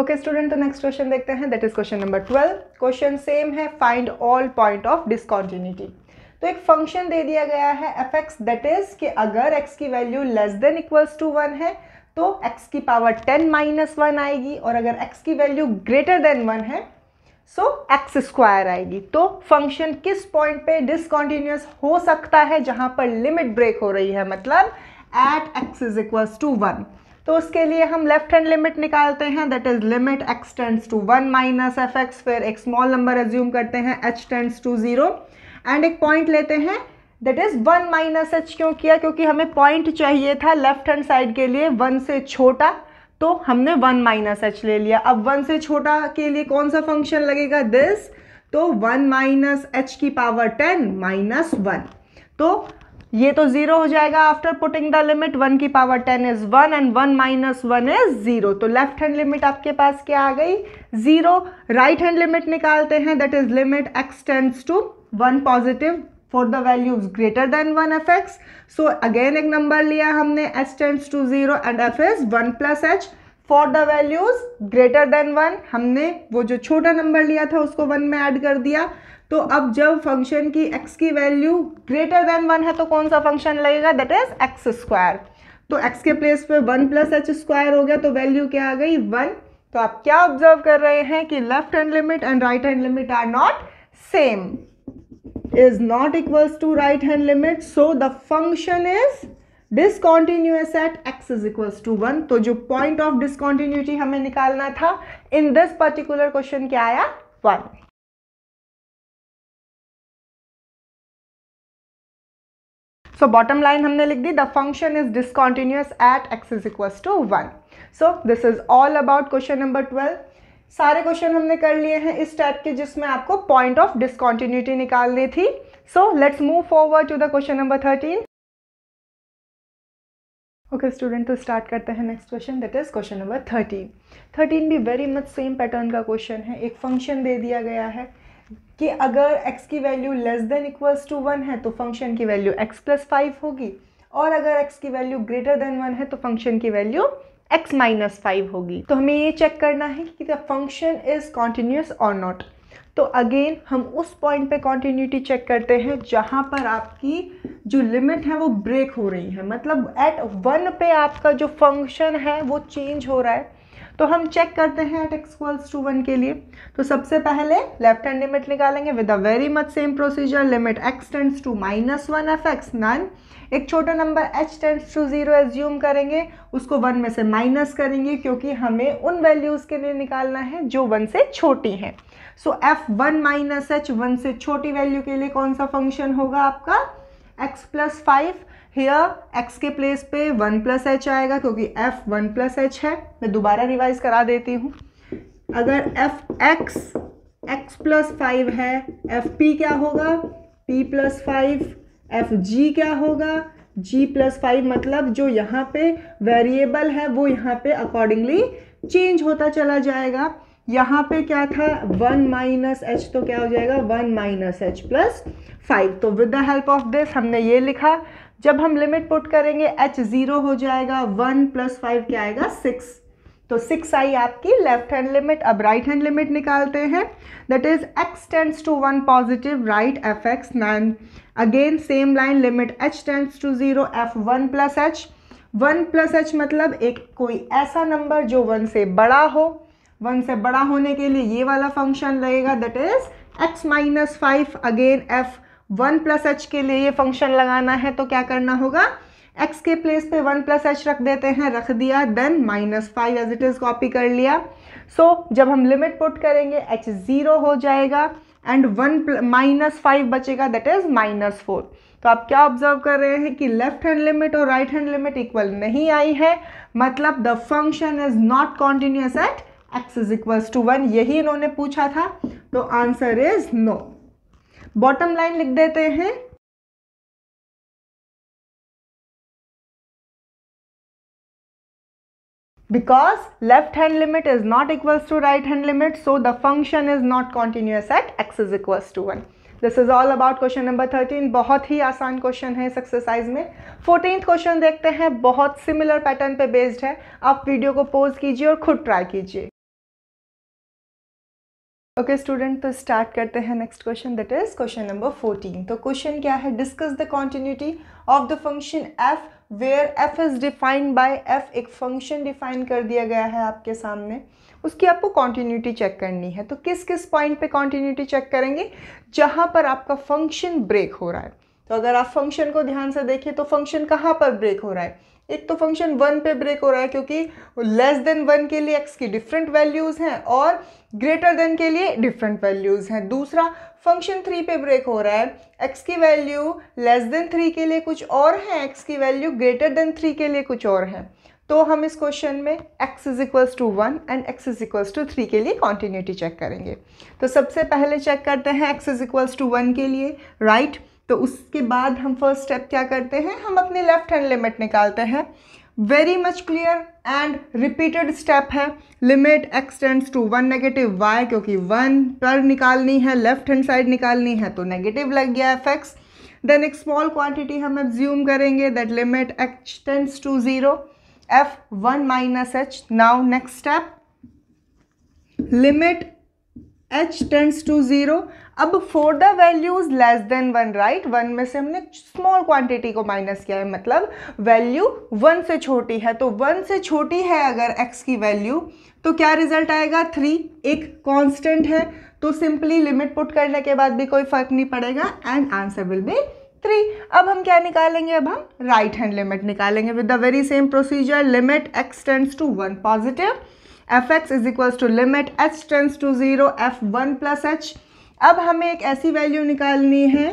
Okay student तो next question देखते हैं that is question number twelve question same है find all point of discontinuity तो एक फंक्शन दे दिया गया है एफ एक्स दैट इज कि अगर एक्स की value less than equals to one है तो एक्स की पावर टेन माइनस वन आएगी और अगर एक्स की वैल्यू ग्रेटर देन वन है सो एक्स स्क्वायर आएगी तो फंक्शन किस पॉइंट पे डिसकॉन्टिन्यूस हो सकता है जहां पर लिमिट ब्रेक हो रही है मतलब at x is equals to one तो उसके लिए हम लेफ्ट हैंड लिमिट निकालते हैं that is limit x tends to one minus f x फिर एक स्मॉल नंबर एज्यूम करते हैं h tends to zero and एक पॉइंट लेते हैं that is one minus h क्यों किया क्योंकि हमें पॉइंट चाहिए था लेफ्ट हैंड साइड के लिए वन से छोटा तो हमने वन माइनस एच ले लिया अब वन से छोटा के लिए कौन सा फंक्शन लगेगा दिस तो वन माइनस एच की पावर टेन माइनस वन तो ये तो जीरो हो जाएगा after putting the limit one की power ten is one and one minus one is zero तो लेफ्ट हैंड लिमिट आपके पास क्या आ गई जीरो राइट हैंड लिमिट निकालते हैं that is limit x to one positive for the values greater than one f x so again एक number लिया हमने h tends to zero and f is one plus h for the values greater than one हमने वो जो छोटा number लिया था उसको वन में ऐड कर दिया तो अब जब फंक्शन की एक्स की वैल्यू ग्रेटर देन वन है तो कौन सा फंक्शन लगेगा दैट इज एक्स स्क्वायर तो एक्स के प्लेस पे वन प्लस एच स्क्वायर हो गया तो वैल्यू क्या आ गई वन तो आप क्या ऑब्जर्व कर रहे हैं कि left hand limit and right hand limit are not same is not equals to right hand limit so the function is discontinuous at x is equal to one तो जो पॉइंट ऑफ डिसकॉन्टिन्यूटी हमें निकालना था in this particular question क्या आया one so bottom line हमने लिख दी the function is discontinuous at x is equal to one so this is all about question number twelve सारे क्वेश्चन हमने कर लिए हैं इस टाइप के जिसमें आपको पॉइंट ऑफ डिसकॉन्टिन्यूटी निकालनी थी so let's move forward to the question number thirteen okay student तो स्टार्ट करते हैं next question that is question number thirteen thirteen भी वेरी मच सेम पैटर्न का क्वेश्चन है एक फंक्शन दे दिया गया है कि अगर x की value less than equals to one है तो फंक्शन की वैल्यू x प्लस फाइव होगी और अगर x की वैल्यू ग्रेटर देन वन है तो फंक्शन की वैल्यू x माइनस फाइव होगी तो हमें ये चेक करना है कि द फंक्शन इज़ कॉन्टिन्यूस और नॉट तो अगेन हम उस पॉइंट पे कॉन्टीन्यूटी चेक करते हैं जहाँ पर आपकी जो लिमिट है वो ब्रेक हो रही है मतलब एट वन पे आपका जो फंक्शन है वो चेंज हो रहा है तो हम चेक करते हैं एट एक्सक्वल्स टू वन के लिए तो सबसे पहले लेफ्ट हैंड लिमिट निकालेंगे with a very much same procedure limit x tends to minus one f x नन एक छोटा number h tends to zero assume करेंगे उसको वन में से माइनस करेंगे क्योंकि हमें उन वैल्यूज़ के लिए निकालना है जो वन से छोटी हैं so f one minus h one से छोटी वैल्यू के लिए कौन सा फंक्शन होगा आपका x plus five here x के प्लेस पे वन प्लस एच आएगा क्योंकि एफ वन प्लस एच है मैं दोबारा रिवाइज करा देती हूँ अगर F X X plus five है एफ पी क्या होगा P plus five F G क्या होगा जी प्लस फाइव मतलब जो यहाँ पे वेरिएबल है वो यहाँ पे अकॉर्डिंगली चेंज होता चला जाएगा यहाँ पे क्या था वन माइनस एच तो क्या हो जाएगा one minus h plus five तो with the help of this हमने ये लिखा जब हम लिमिट पुट करेंगे एच ज़ीरो हो जाएगा वन प्लस फाइव क्या आएगा सिक्स तो सिक्स आई आपकी लेफ्ट हैंड लिमिट अब राइट हैंड लिमिट निकालते हैं that is x tends to one positive right f x nine again same line limit h tends to zero f one plus h one plus h मतलब एक कोई ऐसा number जो one से बड़ा हो वन से बड़ा होने के लिए ये वाला फंक्शन लगेगा that is x minus five again f one plus h के लिए ये फंक्शन लगाना है तो क्या करना होगा एक्स के प्लेस पे वन प्लस एच रख देते हैं रख दिया then minus five as it is copy कर लिया सो so, जब हम लिमिट पुट करेंगे एच ज़ीरो हो जाएगा एंड वन माइनस फाइव बचेगा दैट इज़ माइनस फोर तो आप क्या ऑब्जर्व कर रहे हैं कि लेफ्ट हैंड लिमिट और राइट हैंड लिमिट इक्वल नहीं आई है मतलब the function is not continuous at x is equals to one यही इन्होंने पूछा था तो answer is no bottom line लिख देते हैं because left hand limit is not equals to right hand limit so the function is not continuous at x is equals to one this is all about question number thirteen बहुत ही आसान question है इस exercise में fourteen question देखते हैं बहुत similar pattern पे बेस्ड है आप वीडियो को पोज कीजिए और खुद ट्राई कीजिए ओके स्टूडेंट तो स्टार्ट करते हैं next question that is question number fourteen तो क्वेश्चन क्या है discuss the continuity of the function f where f is defined by f एक फंक्शन डिफाइन कर दिया गया है आपके सामने उसकी आपको कॉन्टीन्यूटी चेक करनी है तो किस किस पॉइंट पे कॉन्टीन्यूटी चेक करेंगे जहाँ पर आपका फंक्शन ब्रेक हो रहा है तो अगर आप फंक्शन को ध्यान से देखें तो फंक्शन कहाँ पर ब्रेक हो रहा है एक तो फंक्शन वन पे ब्रेक हो रहा है क्योंकि लेस देन वन के लिए एक्स की डिफरेंट वैल्यूज़ हैं और ग्रेटर देन के लिए डिफरेंट वैल्यूज़ हैं दूसरा फंक्शन थ्री पे ब्रेक हो रहा है एक्स की वैल्यू लेस देन थ्री के लिए कुछ और हैं एक्स की वैल्यू ग्रेटर देन थ्री के लिए कुछ और हैं तो हम इस क्वेश्चन में x is equals to one and x is equals to three के लिए कॉन्टीन्यूटी चेक करेंगे तो सबसे पहले चेक करते हैं x is equals to one के लिए राइट right? तो उसके बाद हम फर्स्ट स्टेप क्या करते हैं हम अपने लेफ्ट हैंड लिमिट निकालते हैं very much clear and repeated step है limit x tends to one negative why क्योंकि वन पर निकालनी है लेफ्ट हैंड साइड निकालनी है तो नेगेटिव लग गया एफ एक्स देन एक स्मॉल क्वांटिटी हम एब्ज्यूम करेंगे that limit x tends to zero f one minus h now next step limit h tends to zero अब for the values less than one right one में से हमने small quantity को minus किया है मतलब वैल्यू वन से छोटी है तो वन से छोटी है अगर एक्स की वैल्यू तो क्या रिजल्ट आएगा थ्री एक कांस्टेंट है तो सिंपली लिमिट पुट करने के बाद भी कोई फर्क नहीं पड़ेगा and answer will be three अब हम क्या निकालेंगे अब हम राइट हैंड लिमिट निकालेंगे with the very same procedure limit x tends to one positive f x is equals to limit h tends to zero f one plus h अब हमें एक ऐसी वैल्यू निकालनी है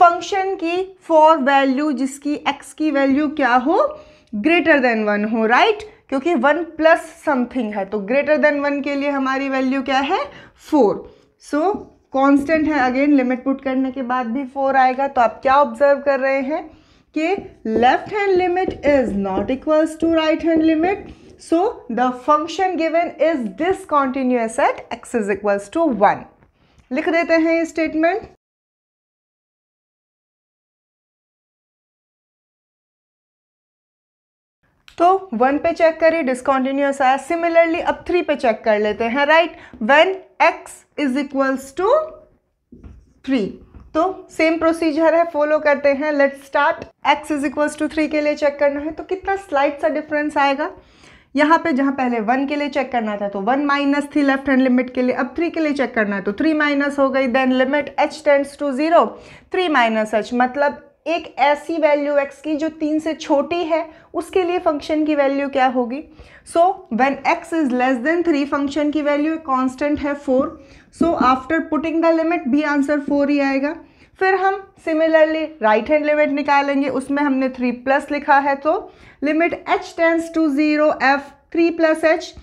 फंक्शन की फॉर वैल्यू जिसकी x की वैल्यू क्या हो ग्रेटर देन वन हो राइट right? क्योंकि वन प्लस समथिंग है तो ग्रेटर देन वन के लिए हमारी वैल्यू क्या है फोर सो कांस्टेंट है अगेन लिमिट पुट करने के बाद भी फोर आएगा तो आप क्या ऑब्जर्व कर रहे हैं कि left hand limit is not equals to right hand limit So the function given is discontinuous at x is equals to 1. लिख देते हैं ये स्टेटमेंट तो वन पे चेक करें डिस्कॉन्टिन्यूस आया सिमिलरली अब थ्री पे चेक कर लेते हैं right when x is equals to three तो सेम प्रोसीजर है फॉलो करते हैं let start x is equals to three के लिए चेक करना है तो कितना स्लाइड सा डिफरेंस आएगा यहाँ पे जहाँ पहले वन के लिए चेक करना था तो वन माइनस थी लेफ्ट हैंड लिमिट के लिए अब थ्री के लिए चेक करना है तो थ्री माइनस हो गई then limit h tends to zero three minus h मतलब एक ऐसी वैल्यू एक्स की जो तीन से छोटी है उसके लिए फंक्शन की वैल्यू क्या होगी so when x is less than three function की वैल्यू कांस्टेंट है four so after putting the limit भी आंसर फोर ही आएगा फिर हम सिमिलरली राइट हैंड लिमिट निकालेंगे उसमें हमने थ्री प्लस लिखा है तो limit h tends to zero f three plus h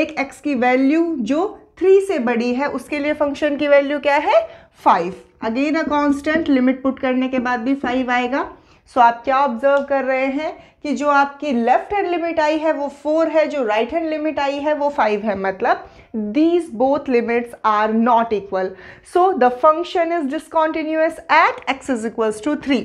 एक एक्स की वैल्यू जो थ्री से बड़ी है उसके लिए फंक्शन की वैल्यू क्या है five again a constant limit put करने के बाद भी फाइव आएगा सो so, आप क्या ऑब्जर्व कर रहे हैं कि जो आपकी लेफ्ट हैंड लिमिट आई है वो फोर है जो राइट हैंड लिमिट आई है वो फाइव है मतलब these both limits are not equal. So the function is discontinuous at x is equals to 3.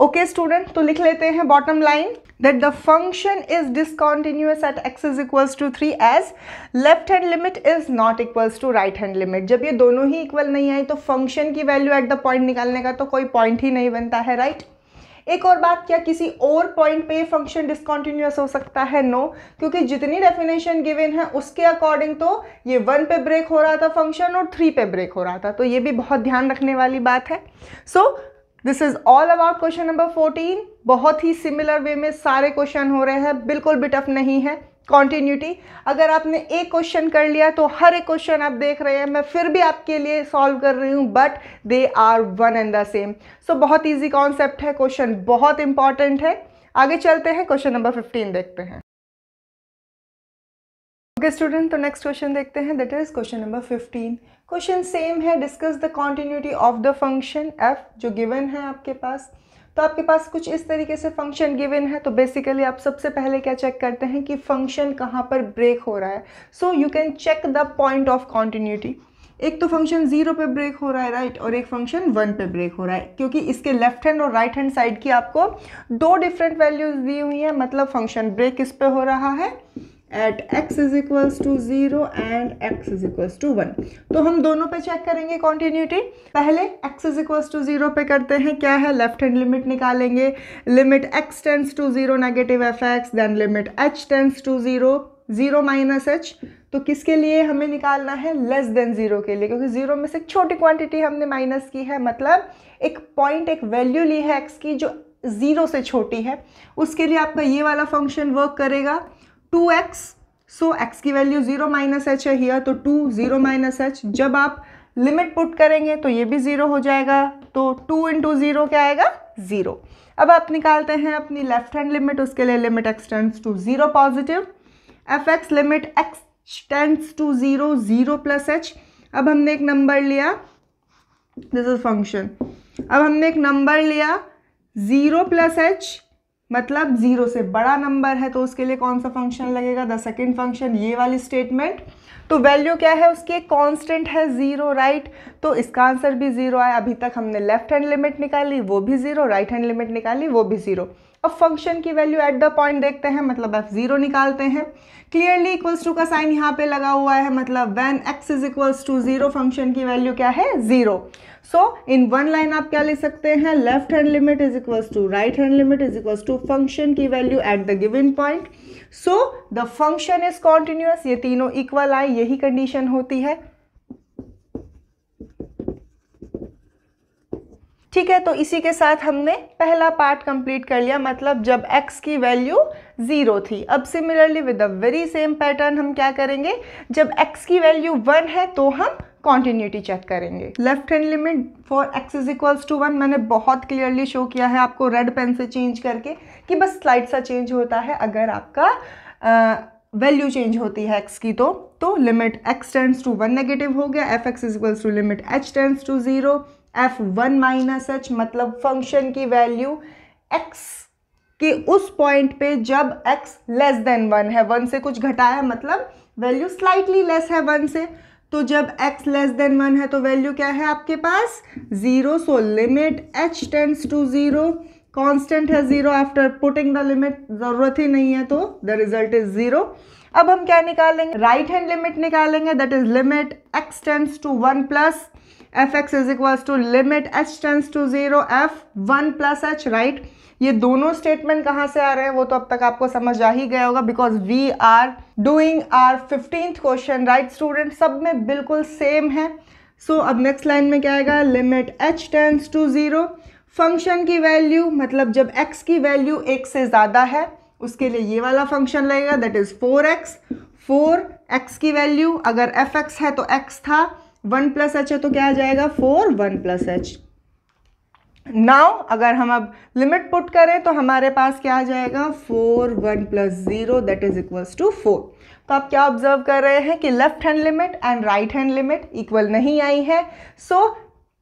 Okay student तो लिख लेते हैं bottom line that the function is discontinuous at x is equals to three as left hand limit is not equals to right hand limit जब ये दोनों ही equal नहीं आई तो function की वैल्यू एट द पॉइंट निकालने का तो कोई पॉइंट ही नहीं बनता है राइट right? एक और बात क्या किसी और पॉइंट पे फंक्शन डिसकॉन्टिन्यूस हो सकता है नो no, क्योंकि जितनी डेफिनेशन गिवन है उसके अकॉर्डिंग तो ये वन पे ब्रेक हो रहा था फंक्शन और थ्री पे ब्रेक हो रहा था तो ये भी बहुत ध्यान रखने वाली बात है so this is all about question number fourteen बहुत ही सिमिलर वे में सारे क्वेश्चन हो रहे हैं बिल्कुल भी टफ नहीं है कॉन्टीन्यूटी अगर आपने एक क्वेश्चन कर लिया तो हर एक क्वेश्चन आप देख रहे हैं मैं फिर भी आपके लिए सॉल्व कर रही हूँ but they are one and the same so बहुत ईजी कॉन्सेप्ट है क्वेश्चन बहुत इंपॉर्टेंट है आगे चलते हैं क्वेश्चन नंबर फिफ्टीन देखते हैं ओके स्टूडेंट तो नेक्स्ट क्वेश्चन देखते हैं that is question number fifteen question same है discuss the continuity of the function f जो गिवन है आपके पास तो आपके पास कुछ इस तरीके से फंक्शन गिवन है तो बेसिकली आप सबसे पहले क्या चेक करते हैं कि फंक्शन कहाँ पर ब्रेक हो रहा है so you can check the point of continuity एक तो फंक्शन जीरो पे ब्रेक हो रहा है राइट right? और एक फंक्शन वन पे ब्रेक हो रहा है क्योंकि इसके लेफ्ट हैंड और राइट हैंड साइड की आपको दो डिफरेंट वैल्यूज दी हुई हैं मतलब फंक्शन ब्रेक किस पे हो रहा है at x is equals to zero and x is equals to one तो हम दोनों पे चेक करेंगे कॉन्टीन्यूटी पहले x is equals to zero पे करते हैं क्या है लेफ्ट हैंड लिमिट निकालेंगे limit x tends to zero negative f x then limit h tends to zero zero minus h तो किसके लिए हमें निकालना है लेस देन ज़ीरो के लिए क्योंकि ज़ीरो में से छोटी क्वांटिटी हमने माइनस की है मतलब एक पॉइंट एक वैल्यू ली है एक्स की जो ज़ीरो से छोटी है उसके लिए आपका ये वाला फंक्शन वर्क करेगा टू एक्स सो एक्स की वैल्यू जीरो माइनस एच है हियर तो टू जीरो माइनस एच जब आप लिमिट पुट करेंगे तो ये भी ज़ीरो हो जाएगा तो टू इंटू ज़ीरो क्या आएगा ज़ीरो अब आप निकालते हैं अपनी लेफ्ट हैंड लिमिट उसके लिए limit x tends to zero positive f x limit x tends to zero zero plus h अब हमने एक नंबर लिया दिस इज फंक्शन अब हमने एक नंबर लिया ज़ीरो प्लस एच मतलब ज़ीरो से बड़ा नंबर है तो उसके लिए कौन सा फंक्शन लगेगा द सेकेंड फंक्शन ये वाली स्टेटमेंट तो वैल्यू क्या है उसकी कॉन्स्टेंट है ज़ीरो राइट तो इसका आंसर भी ज़ीरो आया अभी तक हमने लेफ्ट हैंड लिमिट निकाली वो भी ज़ीरो राइट हैंड लिमिट निकाली वो भी ज़ीरो अब फंक्शन की वैल्यू एट द पॉइंट देखते हैं मतलब एफ ज़ीरो निकालते हैं क्लियरली इक्वल्स टू का साइन यहाँ पे लगा हुआ है मतलब when x is equals to zero function की वैल्यू क्या है zero so in one line आप क्या ले सकते हैं left hand limit is equals to right hand limit is equals to function की value at the given point so the function is continuous ये तीनों इक्वल आए यही कंडीशन होती है ठीक है तो इसी के साथ हमने पहला पार्ट कंप्लीट कर लिया मतलब जब x की वैल्यू ज़ीरो थी अब similarly with the very same pattern हम क्या करेंगे जब x की वैल्यू वन है तो हम कॉन्टिन्यूटी चेक करेंगे left hand limit for x equals to one मैंने बहुत क्लियरली शो किया है आपको रेड पेन से चेंज करके कि बस स्लाइड सा चेंज होता है अगर आपका वैल्यू चेंज होती है एक्स की तो तो limit x tends to one negative हो गया f x is equals to limit h tends to zero f one minus h मतलब फंक्शन की वैल्यू एक्स के उस पॉइंट पे जब x लेस देन वन है वन से कुछ घटाया मतलब वैल्यू स्लाइटली लेस है वन से तो जब x लेस देन वन है तो वैल्यू क्या है आपके पास zero so limit h tends to zero constant है zero after putting the limit ज़रूरत ही नहीं है तो द रिजल्ट इज़ ज़ीरो अब हम क्या निकालेंगे राइट हैंड लिमिट निकालेंगे that is limit x tends to one plus f x is equal to limit h tends to zero f one plus h right ये दोनों स्टेटमेंट कहाँ से आ रहे हैं वो तो अब तक आपको समझ आ ही गया होगा because we are doing our fifteenth question right student सब में बिल्कुल सेम है सो so, अब नेक्स्ट लाइन में क्या आएगा limit h tends to zero function की वैल्यू मतलब जब एक्स की वैल्यू एक से ज़्यादा है उसके लिए ये वाला फंक्शन लगेगा that is four x four x की वैल्यू अगर एफ एक्स है तो एक्स था वन प्लस एच है तो क्या आ जाएगा four one plus h now अगर हम अब लिमिट पुट करें तो हमारे पास क्या आ जाएगा four one plus zero that is equals to four तो आप क्या ऑब्जर्व कर रहे हैं कि left hand limit and right hand limit equal नहीं आई है सो so,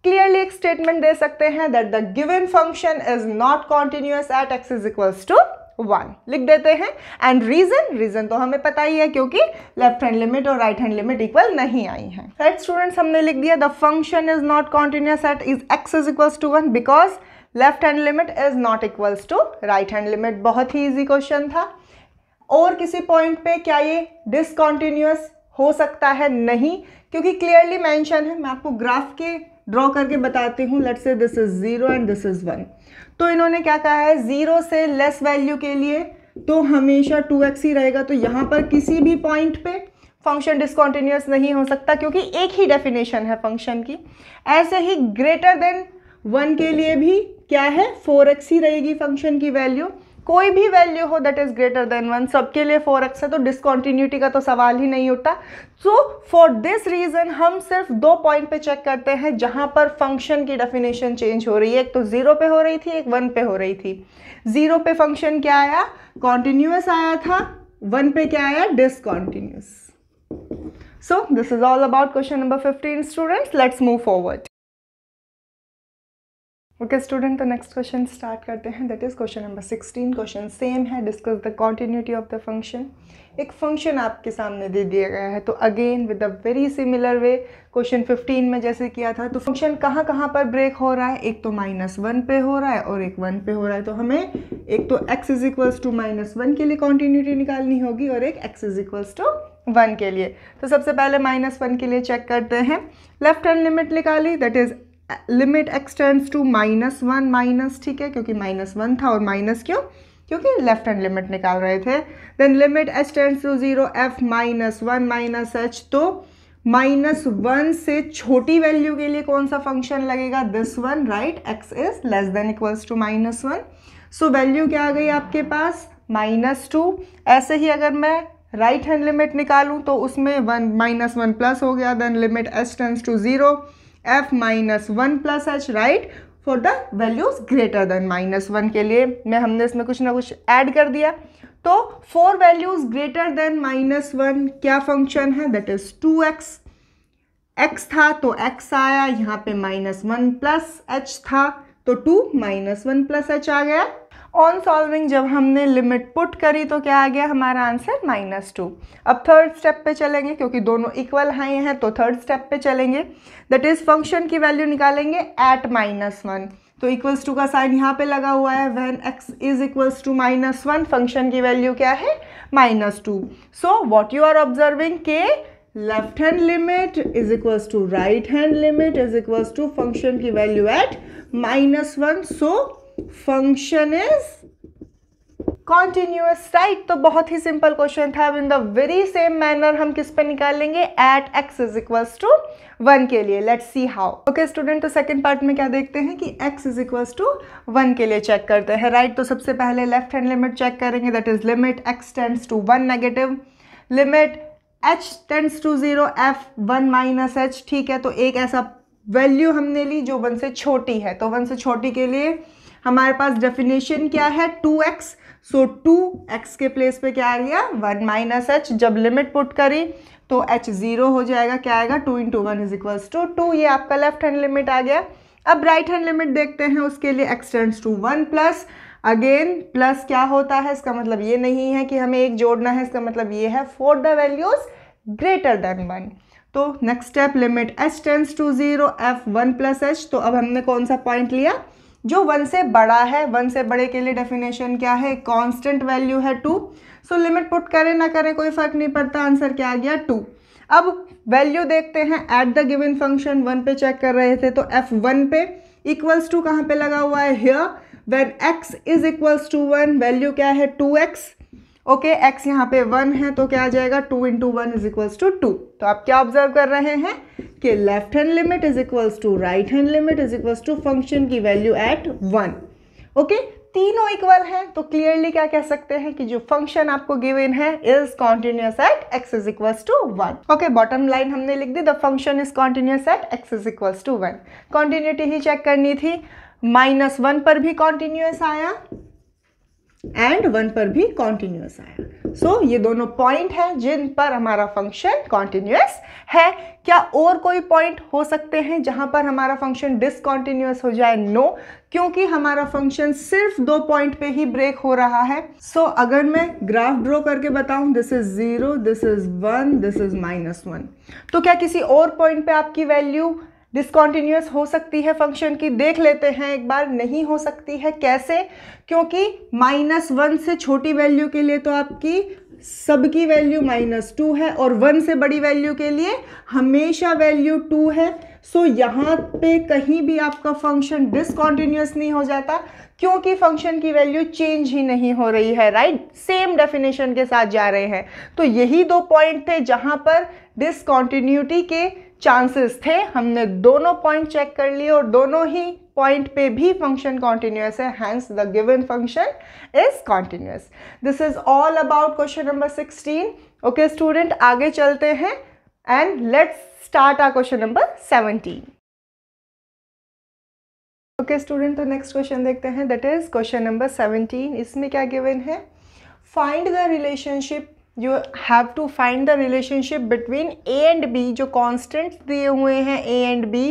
क्लियरली एक स्टेटमेंट दे सकते हैं that the given function is not continuous at x is equals to one लिख देते हैं एंड रीजन रीजन तो हमें पता ही है क्योंकि लेफ्ट हैंड लिमिट और राइट हैंड लिमिट इक्वल नहीं आई है राइट स्टूडेंट्स हमने लिख दिया the function is not continuous at is x is equals to one because left hand limit is not equals to right hand limit बहुत ही easy question था और किसी पॉइंट पे क्या ये डिसकॉन्टिन्यूस हो सकता है नहीं क्योंकि क्लियरली मेंशन है मैं आपको ग्राफ के ड्रॉ करके बताती हूँ let say this is zero and this is one तो इन्होंने क्या कहा है ज़ीरो से लेस वैल्यू के लिए तो हमेशा टू एक्स ही रहेगा तो यहाँ पर किसी भी पॉइंट पे फंक्शन डिसकॉन्टिन्यूस नहीं हो सकता क्योंकि एक ही डेफिनेशन है फंक्शन की ऐसे ही ग्रेटर देन वन के लिए भी क्या है फोर एक्स ही रहेगी फंक्शन की वैल्यू कोई भी वैल्यू हो that is greater than one सबके लिए फोर एक्स है तो डिसकॉन्टीन्यूटी का तो सवाल ही नहीं उठता सो फॉर दिस रीज़न हम सिर्फ दो पॉइंट पे चेक करते हैं जहां पर फंक्शन की डेफिनेशन चेंज हो रही है एक तो ज़ीरो पे हो रही थी एक वन पे हो रही थी ज़ीरो पे फंक्शन क्या आया कॉन्टिन्यूस आया था वन पे क्या आया discontinuous so this is all about question number fifteen student let's move forward okay student तो नेक्स्ट क्वेश्चन स्टार्ट करते हैं that is question number sixteen question same है discuss the continuity of the function एक function आपके सामने दे दिया गया है तो again with a very similar way question fifteen में जैसे किया था तो फंक्शन कहाँ कहाँ पर ब्रेक हो रहा है एक तो माइनस वन पे हो रहा है और एक वन पे हो रहा है तो हमें एक तो x is equals to minus one के लिए कॉन्टीन्यूटी निकालनी होगी और एक x is equals to one के लिए तो सबसे पहले माइनस वन के लिए चेक करते हैं लेफ्ट हैंड लिमिट निकाली that is limit x tends to minus one minus ठीक है क्योंकि माइनस वन था और माइनस क्यों क्योंकि लेफ्ट हैंड लिमिट निकाल रहे थे then limit x tends to zero f minus one minus h तो माइनस वन से छोटी वैल्यू के लिए कौन सा फंक्शन लगेगा this one right x is less than equals to minus one so value क्या आ गई आपके पास माइनस टू ऐसे ही अगर मैं राइट हैंड लिमिट निकालूं तो उसमें वन माइनस वन प्लस हो गया then limit s tends to zero f minus one plus h right for the values greater than minus one के लिए मैं हमने इसमें कुछ ना कुछ ऐड कर दिया तो for values greater than minus one क्या फंक्शन है that is two x x था तो एक्स आया यहाँ पे माइनस वन प्लस एच था तो two minus one plus h आ गया ऑन सॉल्विंग जब हमने लिमिट पुट करी तो क्या आ गया हमारा आंसर माइनस टू अब थर्ड स्टेप पे चलेंगे क्योंकि दोनों इक्वल हाई हैं तो थर्ड स्टेप पे चलेंगे दैट इज़ फंक्शन की वैल्यू निकालेंगे एट माइनस वन तो इक्वल्स टू का साइन यहाँ पे लगा हुआ है when x is equals to minus one function की वैल्यू क्या है minus two so what you are observing के left hand limit is equals to right hand limit is equals to function की value at minus one so function is continuous right तो बहुत ही simple question था अब in the very same manner हम किस पे निकाल लेंगे at x is equals to one के लिए let's see how okay student तो सेकेंड पार्ट में क्या देखते हैं कि x is equals to one के लिए चेक करते हैं राइट right? तो सबसे पहले लेफ्ट हैंड लिमिट चेक करेंगे that is limit x tends to one negative limit h tends to zero f one minus h ठीक है तो एक ऐसा वैल्यू हमने ली जो वन से छोटी है तो वन से छोटी के लिए हमारे पास डेफिनेशन क्या है two x so two x के प्लेस पे क्या आ गया वन माइनस एच जब लिमिट पुट करें तो एच ज़ीरो हो जाएगा क्या आएगा two into one is equals to two ये आपका लेफ्ट हैंड लिमिट आ गया अब राइट हैंड लिमिट देखते हैं उसके लिए x tends to one plus again plus क्या होता है इसका मतलब ये नहीं है कि हमें एक जोड़ना है इसका मतलब ये है for the values greater than one तो next step limit h tends to zero f one plus h तो अब हमने कौन सा पॉइंट लिया जो वन से बड़ा है वन से बड़े के लिए डेफिनेशन क्या है कांस्टेंट वैल्यू है टू सो लिमिट पुट करें ना करें कोई फर्क नहीं पड़ता आंसर क्या आ गया टू अब वैल्यू देखते हैं at the given function one पे चेक कर रहे थे तो एफ वन पे इक्वल्स टू कहाँ पे लगा हुआ है here when x is equals to one value क्या है टू एक्स ओके एक्स यहाँ पे वन है तो क्या आ जाएगा two into one is equals to two तो आप क्या ऑब्जर्व कर रहे हैं कि left hand limit is equals to right hand limit is equals to function की वैल्यू एट वन ओके तीनों इक्वल हैं तो क्लियरली क्या कह सकते हैं कि जो फंक्शन आपको गिवन है is continuous at x is equals to one okay bottom line हमने लिख दी the function is continuous at x is equals to one continuity ही चेक करनी थी माइनस वन पर भी कॉन्टिन्यूस आया एंड वन पर भी कॉन्टिन्यूस आया सो so, ये दोनों पॉइंट हैं जिन पर हमारा फंक्शन कॉन्टिन्यूस है क्या और कोई पॉइंट हो सकते हैं जहां पर हमारा फंक्शन डिसकॉन्टिन्यूस हो जाए नो no, क्योंकि हमारा फंक्शन सिर्फ दो पॉइंट पे ही ब्रेक हो रहा है सो so, अगर मैं ग्राफ ड्रॉ करके बताऊं this is zero this is one this is minus one तो क्या किसी और पॉइंट पे आपकी वैल्यू डिसकॉन्टीन्यूस हो सकती है फंक्शन की देख लेते हैं एक बार नहीं हो सकती है कैसे क्योंकि माइनस वन से छोटी वैल्यू के लिए तो आपकी सबकी वैल्यू माइनस टू है और वन से बड़ी वैल्यू के लिए हमेशा वैल्यू टू है सो so, यहाँ पे कहीं भी आपका फंक्शन डिसकॉन्टीन्यूस नहीं हो जाता क्योंकि फंक्शन की वैल्यू चेंज ही नहीं हो रही है राइट सेम डेफिनेशन के साथ जा रहे हैं तो यही दो पॉइंट थे जहाँ पर डिसकॉन्टीन्यूटी के चांसेस थे हमने दोनों पॉइंट चेक कर लिए और दोनों ही पॉइंट पे भी फंक्शन कॉन्टिन्यूस है hence the given function is continuous this is all about question number sixteen okay student आगे चलते हैं and let's start our question number seventeen okay student तो नेक्स्ट क्वेश्चन देखते हैं that is question number seventeen इसमें क्या given है find the relationship you have to find the relationship between A and B जो कॉन्स्टेंट दिए हुए हैं A and B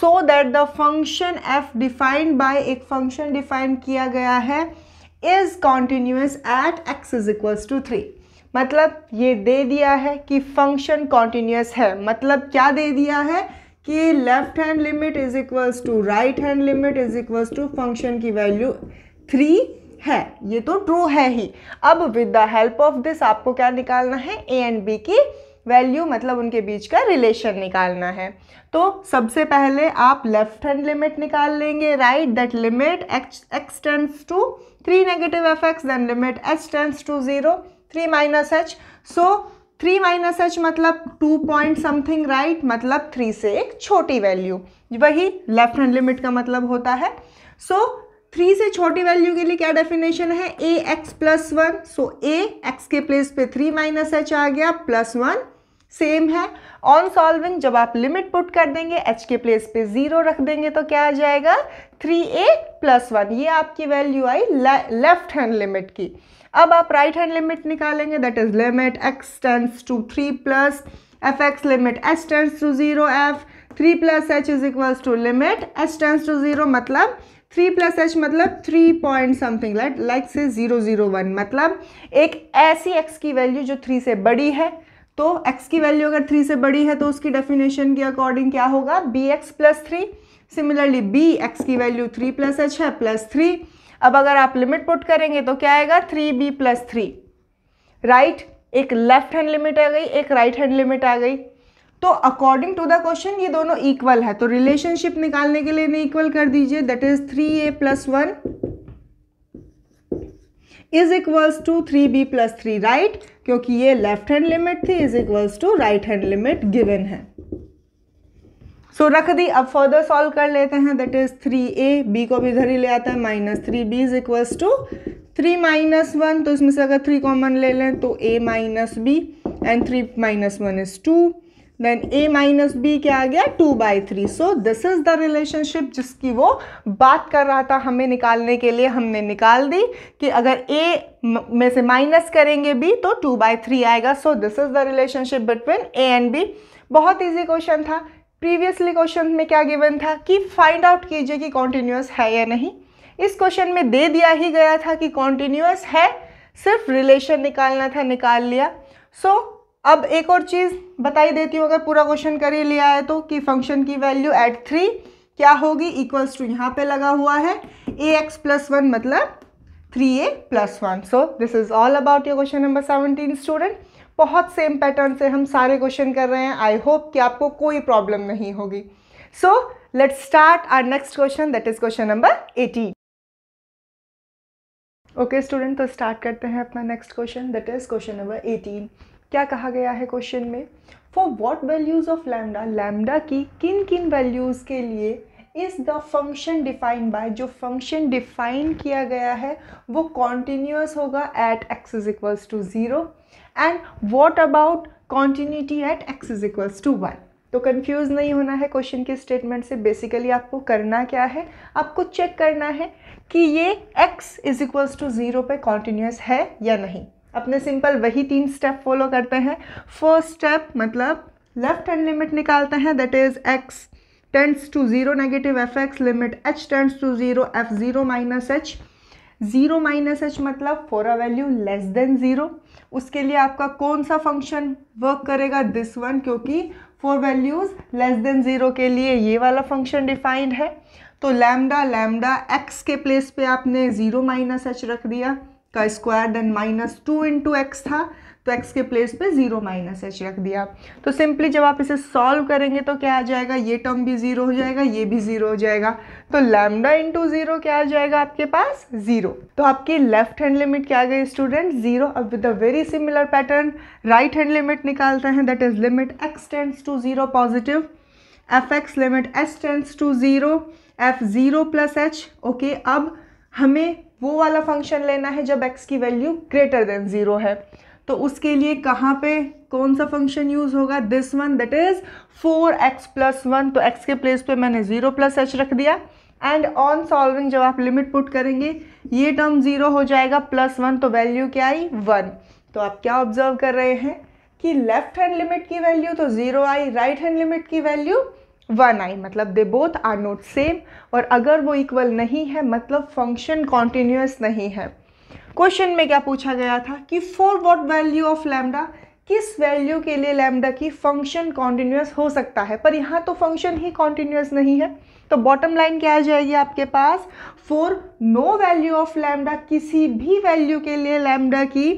so that the function f defined by एक फंक्शन डिफाइन किया गया है is continuous at x is equals to three मतलब ये दे दिया है कि फंक्शन कॉन्टीन्यूस है मतलब क्या दे दिया है कि left hand limit is equals to right hand limit is equals to function की वैल्यू थ्री है ये तो ट्रू है ही अब with the help of this आपको क्या निकालना है ए एंड बी की वैल्यू मतलब उनके बीच का रिलेशन निकालना है तो सबसे पहले आप लेफ्ट हैंड लिमिट निकाल लेंगे right that limit x tends to three negative f x then limit h tends to zero three minus h so three minus h मतलब टू पॉइंट समथिंग राइट मतलब थ्री से एक छोटी value वही left hand limit का मतलब होता है सो थ्री से छोटी वैल्यू के लिए क्या डेफिनेशन है a x plus one so a x के प्लेस पे थ्री माइनस एच आ गया प्लस वन सेम है ऑन सॉल्विंग जब आप लिमिट पुट कर देंगे एच के प्लेस पे ज़ीरो रख देंगे तो क्या आ जाएगा थ्री ए प्लस वन ये आपकी वैल्यू आई लेफ्ट हैंड लिमिट की अब आप राइट हैंड लिमिट निकालेंगे that is limit x tends to three plus f x limit h tends to zero f three plus h is equals to limit h tends to zero मतलब three plus h मतलब three point something light like से zero zero one मतलब एक ऐसी x की value जो three से बड़ी है तो एक्स की वैल्यू अगर थ्री से बड़ी है तो उसकी डेफिनेशन के अकॉर्डिंग क्या होगा b x plus three similarly b x की वैल्यू थ्री प्लस एच है प्लस थ्री अब अगर आप लिमिट पुट करेंगे तो क्या आएगा three b plus three right एक लेफ्ट हैंड लिमिट आ गई एक राइट हैंड लिमिट आ गई तो अकॉर्डिंग टू द क्वेश्चन ये दोनों इक्वल है तो रिलेशनशिप निकालने के लिए इक्वल कर दीजिए that is three a plus one is equals to three b plus three right क्योंकि ये लेफ्ट हैंड लिमिट थी is equals to right hand limit given है सो so, रख दी अब फर्दर सॉल्व कर लेते हैं that is three a b को भी इधर ही ले आता है minus three b is equals to three minus one तो इसमें से अगर थ्री कॉमन ले लें तो a minus b and three minus one is two then a minus b क्या आ गया two by three so this is the relationship जिसकी वो बात कर रहा था हमें निकालने के लिए हमने निकाल दी कि अगर ए में से माइनस करेंगे बी तो टू बाई थ्री आएगा so this is the relationship between A and b बहुत ईजी क्वेश्चन था प्रीवियसली क्वेश्चन में क्या गिवन था कि फाइंड आउट कीजिए कि कॉन्टीन्यूस है या नहीं इस क्वेश्चन में दे दिया ही गया था कि कॉन्टिन्यूस है सिर्फ रिलेशन निकालना था निकाल लिया सो so, अब एक और चीज़ बताई देती हूँ अगर पूरा क्वेश्चन कर ही लिया है तो कि फंक्शन की वैल्यू एट थ्री क्या होगी इक्वल्स टू यहाँ पे लगा हुआ है ए एक्स प्लस वन मतलब three a plus one so this is all about your question number seventeen student बहुत सेम पैटर्न से हम सारे क्वेश्चन कर रहे हैं आई होप कि आपको कोई प्रॉब्लम नहीं होगी so let's start our next question that is question number eighteen okay student तो स्टार्ट करते हैं अपना next question that is question number eighteen क्या कहा गया है क्वेश्चन में for what values of lambda lambda की किन किन वैल्यूज़ के लिए is the function define by जो फंक्शन डिफाइन किया गया है वो कॉन्टिन्यूस होगा at x is equals to zero and what about continuity at x is equals to one तो कंफ्यूज नहीं होना है क्वेश्चन के स्टेटमेंट से बेसिकली आपको करना क्या है आपको चेक करना है कि ये x is equals to zero पे कॉन्टिन्यूस है या नहीं अपने सिंपल वही तीन स्टेप फॉलो करते हैं फर्स्ट स्टेप मतलब लेफ्ट हैंड लिमिट निकालते हैं that is x tends to zero negative f x limit h tends to zero f zero minus h zero minus h मतलब for a value less than zero उसके लिए आपका कौन सा function work करेगा this one क्योंकि for values less than zero के लिए ये वाला फंक्शन डिफाइंड है तो लैमडा लैमडा एक्स के प्लेस पे आपने ज़ीरो माइनस एच रख दिया का square then minus two into x था तो एक्स के प्लेस पे जीरो माइनस एच रख दिया तो सिंपली जब आप इसे सॉल्व करेंगे तो क्या आ जाएगा ये टर्म भी जीरो हो जाएगा ये भी जीरो हो जाएगा तो लैमडा इंटू जीरो क्या आ जाएगा आपके पास जीरो तो आपकी लेफ्ट हैंड लिमिट क्या आ गई स्टूडेंट जीरो अब with a very similar pattern right hand limit निकालते हैं that is limit x tends to zero positive f x limit s tends to zero f zero plus h okay अब हमें वो वाला फंक्शन लेना है जब x की वैल्यू ग्रेटर देन ज़ीरो है तो उसके लिए कहाँ पे कौन सा फंक्शन यूज़ होगा this one that is four x plus one तो x के प्लेस पे मैंने ज़ीरो प्लस एच रख दिया एंड ऑन सॉल्विंग जब आप लिमिट पुट करेंगे ये टर्म ज़ीरो हो जाएगा प्लस वन तो वैल्यू क्या आई वन तो आप क्या ऑब्जर्व कर रहे हैं कि लेफ्ट हैंड लिमिट की वैल्यू तो ज़ीरो आई राइट हैंड लिमिट की वैल्यू वन आई मतलब they both are not same और अगर वो इक्वल नहीं है मतलब फंक्शन कॉन्टिन्यूस नहीं है क्वेश्चन में क्या पूछा गया था कि for what value of lambda किस वैल्यू के लिए लैम्डा की फंक्शन कॉन्टिन्यूस हो सकता है पर यहाँ तो फंक्शन ही कॉन्टिन्यूस नहीं है तो बॉटम लाइन क्या आ जाएगी आपके पास for no value of lambda किसी भी वैल्यू के लिए लैम्डा की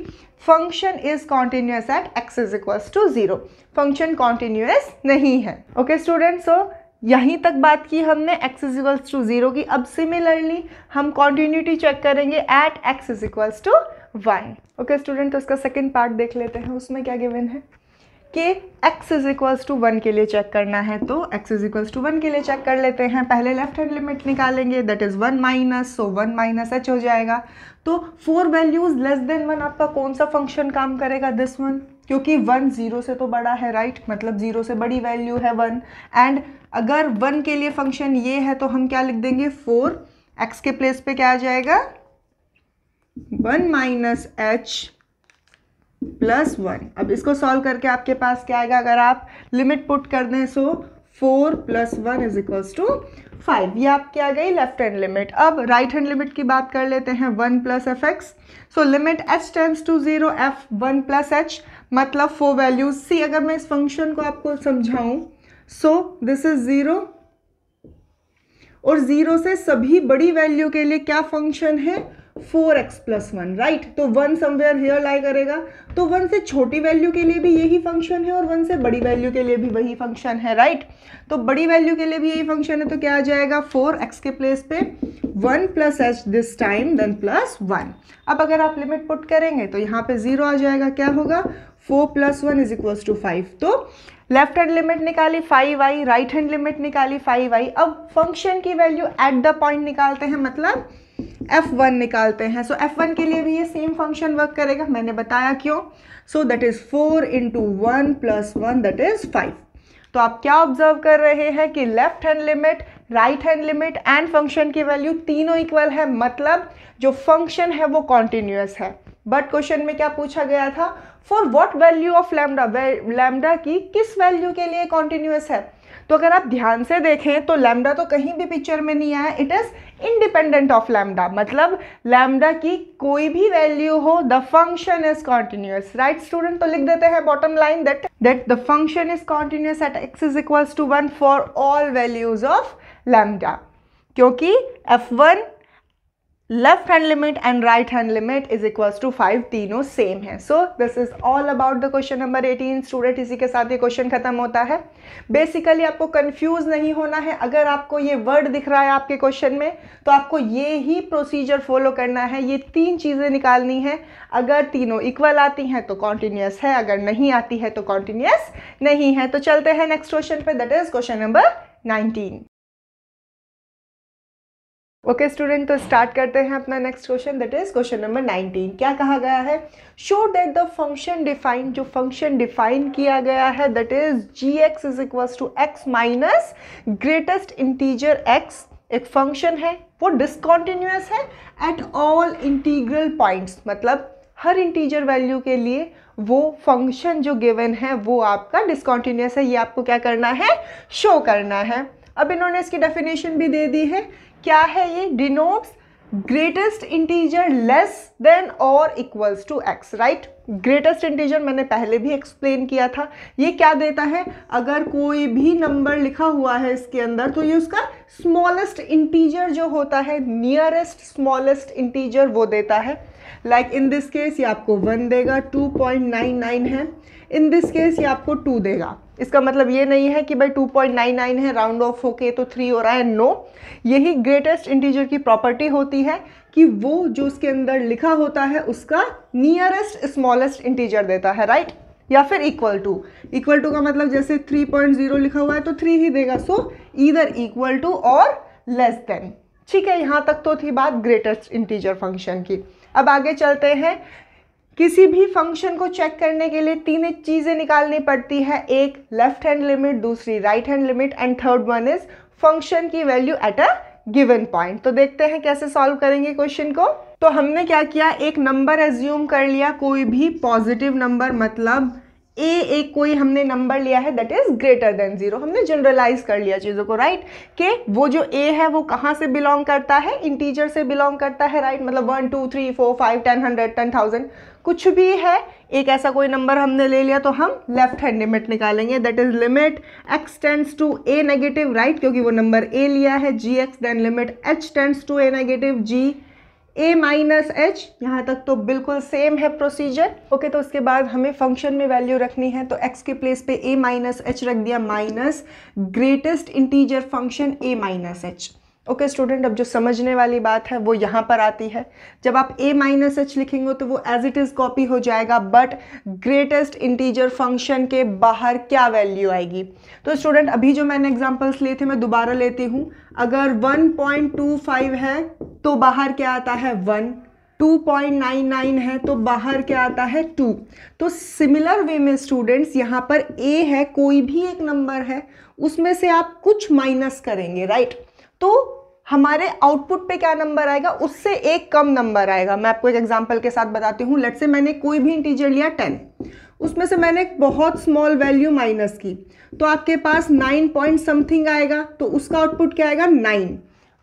function is continuous at x is equals to zero function continuous नहीं है ओके स्टूडेंट सो यहीं तक बात की हमने x is equals to zero की अब सिमिलरली हम कॉन्टीन्यूटी चेक करेंगे at x is equals to one okay student तो इसका सेकेंड पार्ट देख लेते हैं उसमें क्या गिवन है कि x is equals to one के लिए चेक करना है तो x is equals to one के लिए चेक कर लेते हैं पहले लेफ्ट हैंड लिमिट निकालेंगे that is one minus so one minus h हो जाएगा तो for values less than one आपका कौन सा फंक्शन काम करेगा दिस वन क्योंकि वन ज़ीरो से तो बड़ा है राइट right? मतलब ज़ीरो से बड़ी वैल्यू है वन एंड अगर वन के लिए फंक्शन ये है तो हम क्या लिख देंगे फोर एक्स के प्लेस पे क्या आ जाएगा one minus h plus one अब इसको सॉल्व करके आपके पास क्या आएगा अगर आप लिमिट पुट कर दें so four plus one is equals to five ये आपकी आ गई लेफ्ट हैंड लिमिट अब राइट हैंड लिमिट की बात कर लेते हैं one plus f x so limit h tends to zero f one plus h मतलब फोर वैल्यूज सी अगर मैं इस फंक्शन को आपको समझाऊं सो दिस इज ज़ीरो और ज़ीरो से सभी बड़ी वैल्यू के लिए क्या फंक्शन है four x plus one right तो वन समवेयर हेयर लाई करेगा तो वन से छोटी वैल्यू के लिए भी यही फंक्शन है और वन से बड़ी वैल्यू के लिए भी वही फंक्शन है राइट right? तो बड़ी वैल्यू के लिए भी यही फंक्शन है तो क्या आ जाएगा फोर एक्स के प्लेस पे one plus h this time then plus one अब अगर आप लिमिट पुट करेंगे तो यहाँ पे जीरो आ जाएगा क्या होगा four plus one is equals to five तो लेफ्ट हैंड लिमिट निकाली फाइव आई राइट हैंड लिमिट निकाली फाइव आई अब फंक्शन की वैल्यू एट द पॉइंट निकालते हैं मतलब एफ वन निकालते हैं सो एफ वन के लिए भी ये सेम फंक्शन वर्क करेगा मैंने बताया क्यों so that is four into one plus one that is five तो आप क्या ऑब्जर्व कर रहे हैं कि left hand limit right hand limit and function की वैल्यू तीनों इक्वल है मतलब जो फंक्शन है वो कॉन्टिन्यूस है बट क्वेश्चन में क्या पूछा गया था for what value of lambda lambda की किस वैल्यू के लिए कॉन्टिन्यूस है तो अगर आप ध्यान से देखें तो लैमडा तो कहीं भी पिक्चर में नहीं आया it is independent of lambda मतलब लैमडा की कोई भी वैल्यू हो the function is continuous right student तो लिख देते हैं bottom line that that the function is continuous at x is equals to one for all values of lambda क्योंकि f one left hand limit and right hand limit is equal to five तीनों same है so this is all about the question number eighteen student इसी के साथ ये question खत्म होता है बेसिकली आपको कंफ्यूज नहीं होना है अगर आपको ये वर्ड दिख रहा है आपके क्वेश्चन में तो आपको ये ही प्रोसीजर फॉलो करना है ये तीन चीज़ें निकालनी है अगर तीनों इक्वल आती हैं तो कॉन्टिन्यूस है अगर नहीं आती है तो कॉन्टीन्यूस नहीं है तो चलते हैं नेक्स्ट क्वेश्चन पे that is question number nineteen okay okay, student तो स्टार्ट करते हैं अपना next question that is question number 19 क्या कहा गया है show that the function define जो फंक्शन डिफाइन किया गया है that is g x is equals to x minus greatest integer x एक फंक्शन है वो डिसकॉन्टिन्यूस है एट ऑल इंटीग्रल पॉइंट्स मतलब हर इंटीजर वैल्यू के लिए वो फंक्शन जो गिवन है वो आपका डिसकॉन्टिन्यूस है ये आपको क्या करना है शो करना है अब इन्होंने इसकी डेफिनेशन भी दे दी है क्या है ये denotes greatest integer less than और equals to x right greatest integer मैंने पहले भी एक्सप्लेन किया था ये क्या देता है अगर कोई भी नंबर लिखा हुआ है इसके अंदर तो ये उसका स्मॉलेस्ट इंटीजर जो होता है नियरेस्ट स्मॉलेस्ट इंटीजर वो देता है लाइक इन दिस केस ये आपको वन देगा टू पॉइंट नाइन नाइन है इन दिस केस ये आपको टू देगा इसका मतलब ये नहीं है कि भाई 2.99 है राउंड ऑफ होके तो थ्री हो रहा है नो यही ग्रेटेस्ट इंटीजर की प्रॉपर्टी होती है कि वो जो उसके अंदर लिखा होता है उसका नियरेस्ट स्मॉलेस्ट इंटीजर देता है राइट right? या फिर इक्वल टू इक्वल टू का मतलब जैसे 3.0 लिखा हुआ है तो 3 ही देगा सो इधर इक्वल टू और लेस देन ठीक है यहाँ तक तो थी बात ग्रेटेस्ट इंटीजर फंक्शन की अब आगे चलते हैं किसी भी फंक्शन को चेक करने के लिए तीन चीज़ें निकालनी पड़ती है एक लेफ्ट हैंड लिमिट दूसरी right hand limit and third one is function की value at a given point तो देखते हैं कैसे सॉल्व करेंगे क्वेश्चन को तो हमने क्या किया एक नंबर एज्यूम कर लिया कोई भी पॉजिटिव नंबर मतलब ए एक कोई हमने नंबर लिया है that is greater than zero हमने जनरलाइज कर लिया चीज़ों को राइट right? के वो जो ए है वो कहाँ से बिलोंग करता है इंटीजर से बिलोंग करता है राइट right? मतलब one two three four five ten hundred ten thousand कुछ भी है एक ऐसा कोई नंबर हमने ले लिया तो हम लेफ्ट हैंड लिमिट निकालेंगे that is limit x tends to a negative right क्योंकि वो नंबर ए लिया है g x then limit h tends to a negative g a minus h यहाँ तक तो बिल्कुल सेम है प्रोसीजर ओके okay, तो उसके बाद हमें फंक्शन में वैल्यू रखनी है तो एक्स के प्लेस पे ए माइनस एच रख दिया minus greatest integer function a minus h okay okay, student अब जो समझने वाली बात है वो यहाँ पर आती है जब आप ए माइनस एच लिखेंगे तो वो एज इट इज़ कॉपी हो जाएगा बट ग्रेटेस्ट इंटीजर फंक्शन के बाहर क्या वैल्यू आएगी तो स्टूडेंट अभी जो मैंने एग्जांपल्स लिए थे मैं दोबारा लेती हूँ अगर 1.25 है तो बाहर क्या आता है 1 2.99 है तो बाहर क्या आता है 2 तो सिमिलर वे में स्टूडेंट्स यहाँ पर ए है कोई भी एक नंबर है उसमें से आप कुछ माइनस करेंगे राइट right? तो हमारे आउटपुट पे क्या नंबर आएगा उससे एक कम नंबर आएगा मैं आपको एक एग्जांपल के साथ बताती हूँ लेट से मैंने कोई भी इंटीजर लिया टेन उसमें से मैंने एक बहुत स्मॉल वैल्यू माइनस की तो आपके पास नाइन पॉइंट समथिंग आएगा तो उसका आउटपुट क्या आएगा नाइन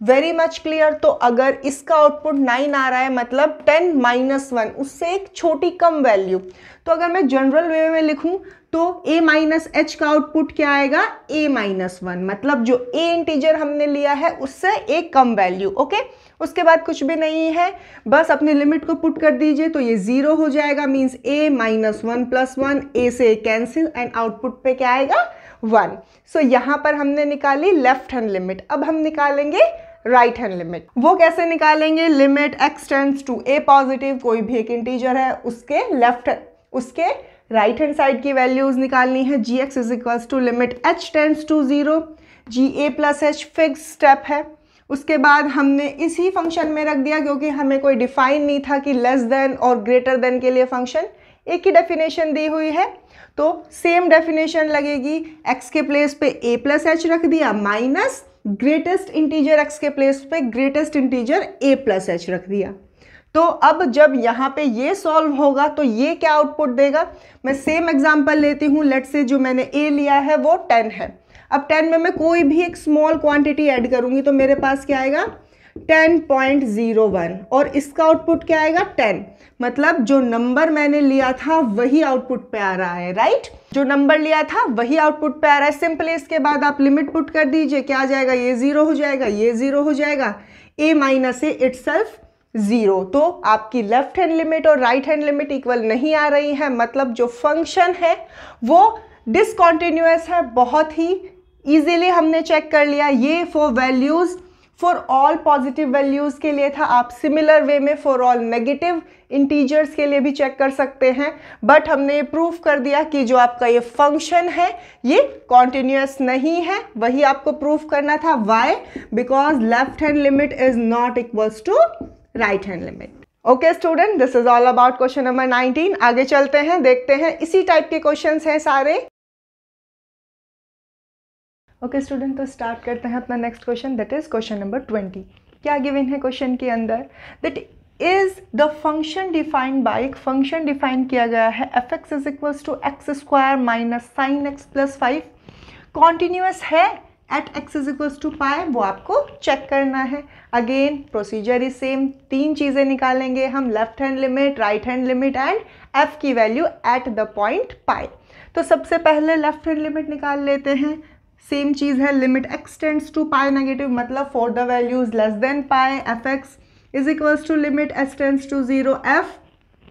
वेरी मच क्लियर तो अगर इसका आउटपुट नाइन आ रहा है मतलब टेन माइनस वन उससे एक छोटी कम वैल्यू तो अगर मैं जनरल वे में लिखूं तो a माइनस एच का आउटपुट क्या आएगा a माइनस वन मतलब जो a इंटीजर हमने लिया है उससे एक कम वैल्यू ओके उसके बाद कुछ भी नहीं है बस अपने लिमिट को पुट कर दीजिए तो ये ज़ीरो हो जाएगा means a minus one plus one a से कैंसिल एंड आउटपुट पे क्या आएगा वन सो so, यहाँ पर हमने निकाली लेफ्ट हैंड लिमिट अब हम निकालेंगे राइट हैंड लिमिट वो कैसे निकालेंगे limit x tends to a positive कोई भी एक इंटीजर है उसके लेफ्ट उसके राइट हैंड साइड की वैल्यूज निकालनी है g x is equals to limit h tends to zero g a plus h fix step है उसके बाद हमने इसी फंक्शन में रख दिया क्योंकि हमें कोई डिफाइन नहीं था कि लेस देन और ग्रेटर देन के लिए फंक्शन एक ही डेफिनेशन दी हुई है तो सेम डेफिनेशन लगेगी एक्स के प्लेस पे ए प्लस एच रख दिया माइनस ग्रेटेस्ट इंटीजर एक्स के प्लेस पे greatest integer a plus h रख दिया तो अब जब यहाँ पे ये सॉल्व होगा तो ये क्या आउटपुट देगा मैं सेम एग्जांपल लेती हूँ लेट से जो मैंने ए लिया है वो टेन है अब टेन में मैं कोई भी एक स्मॉल क्वांटिटी ऐड करूँगी तो मेरे पास क्या आएगा टेन पॉइंट ज़ीरो वन और इसका आउटपुट क्या आएगा टेन मतलब जो नंबर मैंने लिया था वही आउटपुट पे आ रहा है राइट जो नंबर लिया था वही आउटपुट पे आ रहा है सिंपली इसके बाद आप लिमिट पुट कर दीजिए क्या आ जाएगा ये ज़ीरो हो जाएगा ये ज़ीरो हो जाएगा a minus a itself zero तो आपकी लेफ्ट हैंड लिमिट और राइट हैंड लिमिट इक्वल नहीं आ रही है मतलब जो फंक्शन है वो डिसकॉन्टिन्यूस है बहुत ही ईजिली हमने चेक कर लिया ये for values for all positive values के लिए था आप सिमिलर वे में फॉर ऑल नेगेटिव इंटीजर्स के लिए भी चेक कर सकते हैं बट हमने ये प्रूव कर दिया कि जो आपका ये फंक्शन है ये कॉन्टिन्यूस नहीं है वही आपको प्रूव करना था why because left hand limit is not equals to right hand limit okay student this is all about question number 19 आगे चलते हैं देखते हैं इसी टाइप के क्वेश्चंस हैं सारे ओके okay, स्टूडेंट तो स्टार्ट करते हैं अपना next question that is question number 20 क्या गिवन है क्वेश्चन के अंदर that is the function defined by एक फंक्शन डिफाइन किया गया है f x is equals to x square minus sine x plus five continuous है at x is equals to pi वो आपको चेक करना है अगेन प्रोसीजर इज सेम तीन चीज़ें निकालेंगे हम left hand limit right hand limit and f की value at the point pi तो सबसे पहले लेफ्ट हैंड लिमिट निकाल लेते हैं सेम चीज़ है limit x tends to pi negative मतलब for the values less than pi f x is equals to limit x tends to zero f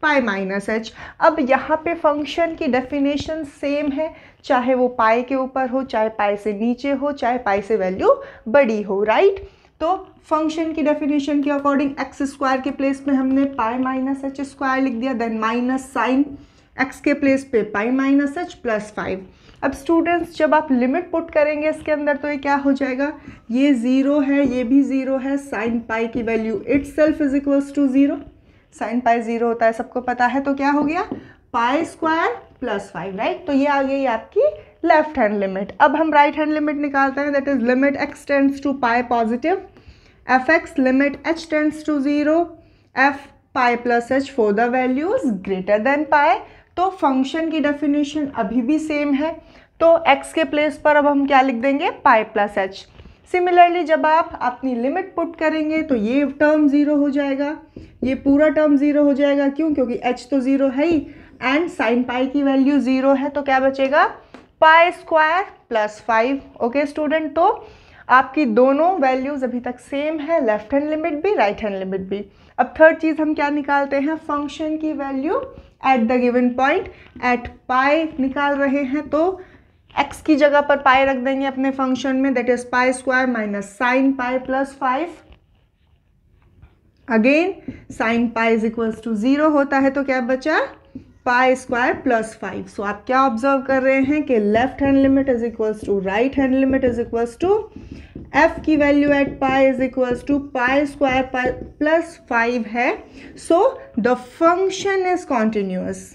pi minus h अब यहाँ पे फंक्शन की डेफिनेशन सेम है चाहे वो पाई के ऊपर हो चाहे पाई से नीचे हो चाहे पाई से वैल्यू बड़ी हो राइट right? तो फंक्शन की डेफिनेशन के अकॉर्डिंग एक्स स्क्वायर के प्लेस में हमने पाई माइनस एच स्क्वायर लिख दिया देन माइनस साइन एक्स के प्लेस पे pi minus h plus five अब स्टूडेंट्स जब आप लिमिट पुट करेंगे इसके अंदर तो ये क्या हो जाएगा ये ज़ीरो है ये भी ज़ीरो है साइन पाई की value itself is equals to zero sine pi zero होता है सबको पता है तो क्या हो गया pi square plus five right तो ये आ गई आपकी लेफ्ट हैंड लिमिट अब हम राइट हैंड लिमिट निकालते हैं that is limit x tends to pi positive f x limit h tends to zero f pi plus h for the values greater than pi तो function की definition अभी भी same है तो एक्स के place पर अब हम क्या लिख देंगे पाई प्लस एच सिमिलरली जब आप अपनी लिमिट पुट करेंगे तो ये टर्म ज़ीरो हो जाएगा ये पूरा टर्म ज़ीरो हो जाएगा क्यों क्योंकि एच तो ज़ीरो है ही एंड साइन पाई की वैल्यू ज़ीरो है तो क्या बचेगा pi square plus five okay student तो आपकी दोनों वैल्यूज़ अभी तक सेम है लेफ्ट हैंड लिमिट भी राइट हैंड लिमिट भी अब थर्ड चीज़ हम क्या निकालते हैं फंक्शन की value at the given point at pi निकाल रहे हैं तो एक्स की जगह पर पाई रख देंगे अपने फंक्शन में that is pi square minus sine pi plus five again sine pi is equals to zero होता है तो क्या बचा pi square plus five so आप क्या ऑब्जर्व कर रहे हैं कि left hand limit is equals to right hand limit is equals to f की value at pi is equals to pi square plus five है so the function is continuous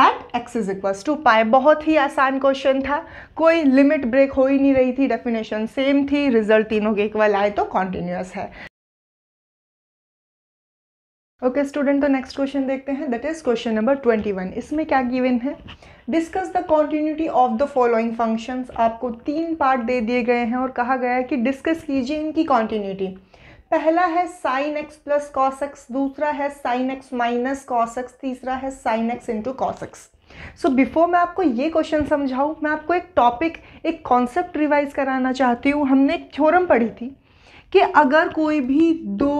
at x is equals to pi बहुत ही आसान question था कोई limit break हो ही नहीं रही थी डेफिनेशन सेम थी रिजल्ट तीनों के इक्वल आए तो कॉन्टिन्यूस है ओके स्टूडेंट तो नेक्स्ट क्वेश्चन देखते हैं that is question number twenty one इसमें क्या गिवन है discuss the continuity of the following functions आपको तीन पार्ट दे दिए गए हैं और कहा गया है कि डिस्कस कीजिए इनकी कॉन्टीन्यूटी पहला है sine x plus cos x दूसरा है sine x minus cos x तीसरा है sine x into cos x so before मैं आपको ये क्वेश्चन समझाऊँ मैं आपको एक टॉपिक एक कॉन्सेप्ट रिवाइज कराना चाहती हूँ हमने एक थ्योरम पढ़ी थी कि अगर कोई भी दो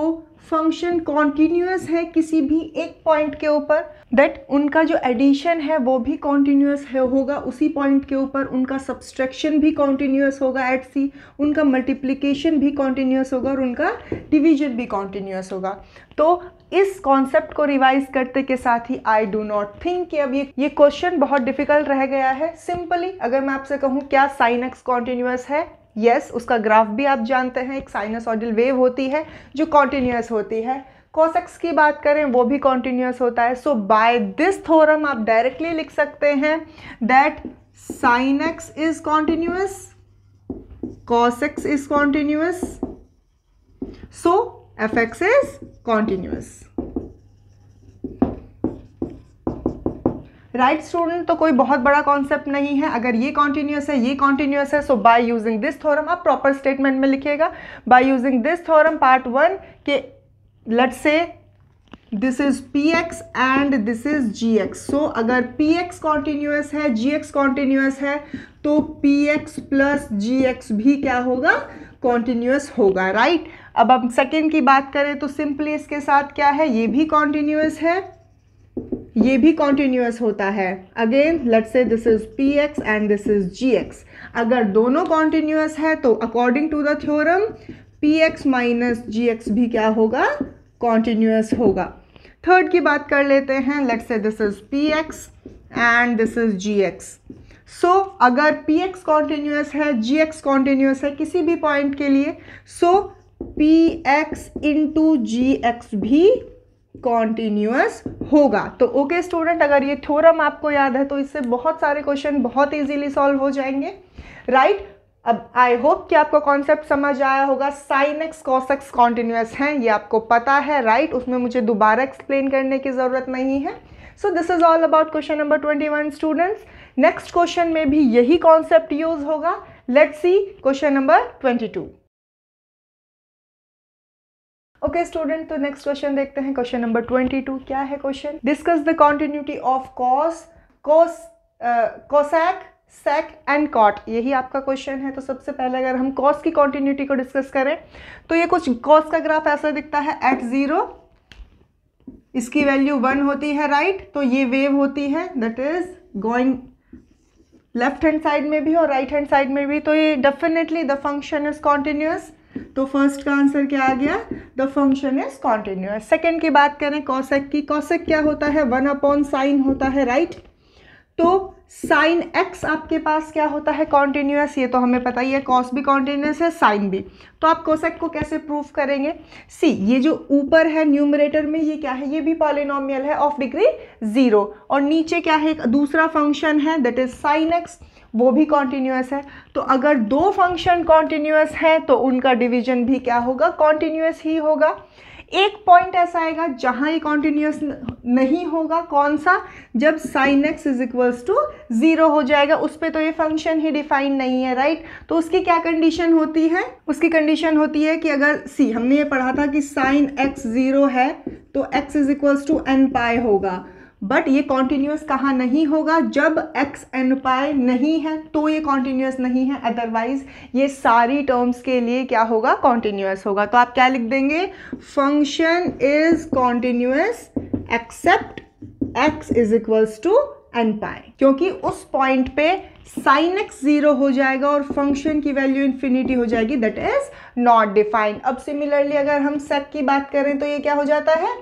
फंक्शन कॉन्टीन्यूस है किसी भी एक पॉइंट के ऊपर दैट उनका जो एडिशन है वो भी कॉन्टीन्यूस है होगा उसी पॉइंट के ऊपर उनका सब्सट्रैक्शन भी कॉन्टीन्यूस होगा एट सी उनका मल्टीप्लीकेशन भी कॉन्टीन्यूस होगा और उनका डिवीजन भी कॉन्टीन्यूस होगा तो इस कॉन्सेप्ट को रिवाइज करते के साथ ही आई डू नॉट थिंक कि अब ये ये क्वेश्चन बहुत डिफिकल्ट रह गया है सिंपली अगर मैं आपसे कहूँ क्या साइनक्स कॉन्टीन्यूस है यस yes, उसका ग्राफ भी आप जानते हैं एक साइनसॉडल वेव होती है जो कॉन्टिन्यूस होती है कॉसेक्स की बात करें वो भी कॉन्टिन्यूस होता है सो बाय दिस थोरम आप डायरेक्टली लिख सकते हैं that sine x is continuous cos x is continuous so f x is continuous right right student तो कोई बहुत बड़ा कॉन्सेप्ट नहीं है अगर ये कॉन्टिन्यूस है ये कॉन्टीन्यूस है so by using this theorem आप प्रॉपर स्टेटमेंट में लिखिएगा by using this theorem part one के let say this is p x and this is g x so अगर पी एक्स कॉन्टिन्यूस है जी एक्स कॉन्टिन्यूस है तो p x plus g x भी क्या होगा कॉन्टिन्यूस होगा राइट right? अब हम सेकेंड की बात करें तो सिंपली इसके साथ क्या है ये भी कॉन्टीन्यूस है ये भी कॉन्टीन्यूस होता है again let say this is p x and this is g x अगर दोनों कॉन्टीन्यूस है तो according to the theorem p x minus g x भी क्या होगा कॉन्टीन्यूस होगा थर्ड की बात कर लेते हैं let say this is p x and this is g x so अगर पी एक्स कॉन्टीन्यूस है जी एक्स कॉन्टीन्यूस है किसी भी पॉइंट के लिए so p x into g x भी कॉन्टिन्यूस होगा तो ओके okay, स्टूडेंट अगर ये थ्योरम आपको याद है तो इससे बहुत सारे क्वेश्चन बहुत इजीली सॉल्व हो जाएंगे राइट right? अब आई होप कि आपको कॉन्सेप्ट समझ आया होगा sine x cos x continuous हैं ये आपको पता है राइट right? उसमें मुझे दोबारा एक्सप्लेन करने की ज़रूरत नहीं है so this is all about question number twenty one students next question में भी यही कॉन्सेप्ट यूज़ होगा let's see question number twenty two okay student तो नेक्स्ट क्वेश्चन देखते हैं क्वेश्चन नंबर ट्वेंटी टू क्या है question discuss the continuity of cos cos cosec sec and cot यही आपका क्वेश्चन है तो सबसे पहले अगर हम कॉस की कॉन्टिन्यूटी को डिस्कस करें तो ये कुछ कॉस का ग्राफ ऐसा दिखता है एट ज़ीरो इसकी वैल्यू वन होती है राइट right? तो ये वेव होती है that is going left hand side में भी और राइट हैंड साइड में भी तो ये definitely the function is continuous तो फर्स्ट का आंसर क्या आ गया the function is continuous second की बात करें कौशक की कौशक क्या होता है वन अपॉन साइन होता है राइट right? तो साइन एक्स आपके पास क्या होता है कॉन्टिन्यूस ये तो हमें पता ही है कॉस भी कॉन्टिन्यूस है साइन भी तो आप कोसेक को कैसे प्रूफ करेंगे सी ये जो ऊपर है न्यूमरेटर में ये क्या है ये भी पॉलिनोमियल है ऑफ डिग्री ज़ीरो और नीचे क्या है दूसरा फंक्शन है दैट इज साइन एक्स वो भी कॉन्टीन्यूस है तो अगर दो फंक्शन कॉन्टीन्यूस हैं तो उनका डिवीजन भी क्या होगा कॉन्टीन्यूस ही होगा एक पॉइंट ऐसा आएगा जहाँ ये कॉन्टीन्यूस नहीं होगा कौन सा जब sine x is equals to zero हो जाएगा उस पर तो ये फंक्शन ही डिफाइन नहीं है राइट तो उसकी क्या कंडीशन होती है उसकी कंडीशन होती है कि अगर सी हमने ये पढ़ा था कि साइन एक्स ज़ीरो है तो x is equals to n pi होगा बट ये कॉन्टिन्यूस कहाँ नहीं होगा जब एक्स पाए नहीं है तो ये कॉन्टिन्यूस नहीं है अदरवाइज ये सारी टर्म्स के लिए क्या होगा कॉन्टिन्यूस होगा तो आप क्या लिख देंगे function is continuous except x is equals to n pi क्योंकि उस पॉइंट पे साइन एक्स जीरो हो जाएगा और फंक्शन की वैल्यू इन्फिनिटी हो जाएगी दैट इज नॉट डिफाइंड अब सिमिलरली अगर हम सेक की बात करें तो ये क्या हो जाता है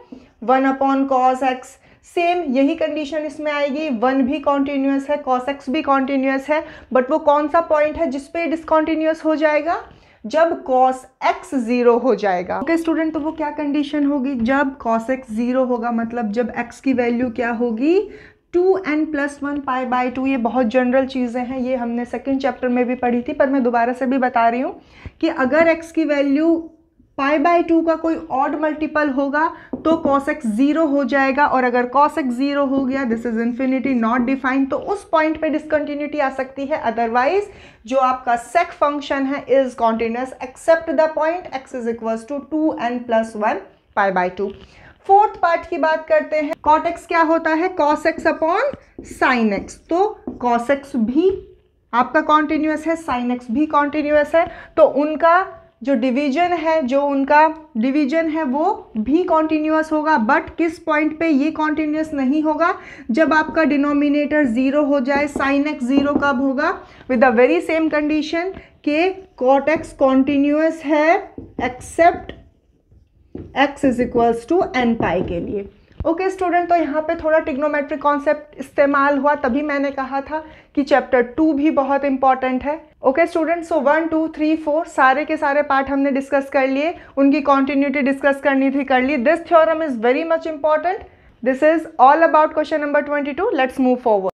one upon cos x same यही कंडीशन इसमें आएगी वन भी कॉन्टिन्यूस है कॉस एक्स भी कॉन्टिन्यूस है बट वो कौन सा पॉइंट है जिसपे डिसकॉन्टिन्यूस हो जाएगा जब कॉस एक्स जीरो हो जाएगा ओके okay, स्टूडेंट तो वो क्या कंडीशन होगी जब कॉस एक्स जीरो होगा मतलब जब एक्स की वैल्यू क्या होगी two n plus one pi by two ये बहुत जनरल चीज़ें हैं ये हमने सेकेंड चैप्टर में भी पढ़ी थी पर मैं दोबारा से भी बता रही हूँ कि अगर एक्स की वैल्यू पाई बाय टू का कोई ऑड मल्टीपल होगा तो कॉसेक्स ज़ीरो हो जाएगा और अगर कॉसेक्स ज़ीरो हो गया this is infinity not defined तो उस पॉइंट पे डिसकंटिन्यूटी आ सकती है अदरवाइज जो आपका सेक फंक्शन है is continuous except the point x is equals to two n plus one pi by two fourth part की बात करते हैं कॉटेक्स क्या होता है कॉसेक्स अपॉन साइन एक्स तो कॉसेक्स भी आपका कॉन्टिन्यूस है साइन एक्स भी कॉन्टिन्यूस है तो उनका जो डिवीजन है जो उनका डिवीजन है वो भी कॉन्टिन्यूस होगा बट किस पॉइंट पे ये कॉन्टिन्यूस नहीं होगा जब आपका डिनोमिनेटर ज़ीरो हो जाए साइन एक्स ज़ीरो कब होगा with the very same condition के कॉट एक्स कॉन्टिन्यूस है except x is equals to n pi के लिए ओके okay, स्टूडेंट तो यहाँ पे थोड़ा टिग्नोमेट्रिक कॉन्सेप्ट इस्तेमाल हुआ तभी मैंने कहा था कि चैप्टर टू भी बहुत इंपॉर्टेंट है okay student so one two three four सारे के सारे पार्ट हमने डिस्कस कर लिए उनकी कॉन्टिन्यूटी डिस्कस करनी थी कर ली this theorem is very much important this is all about question number twenty two let's move forward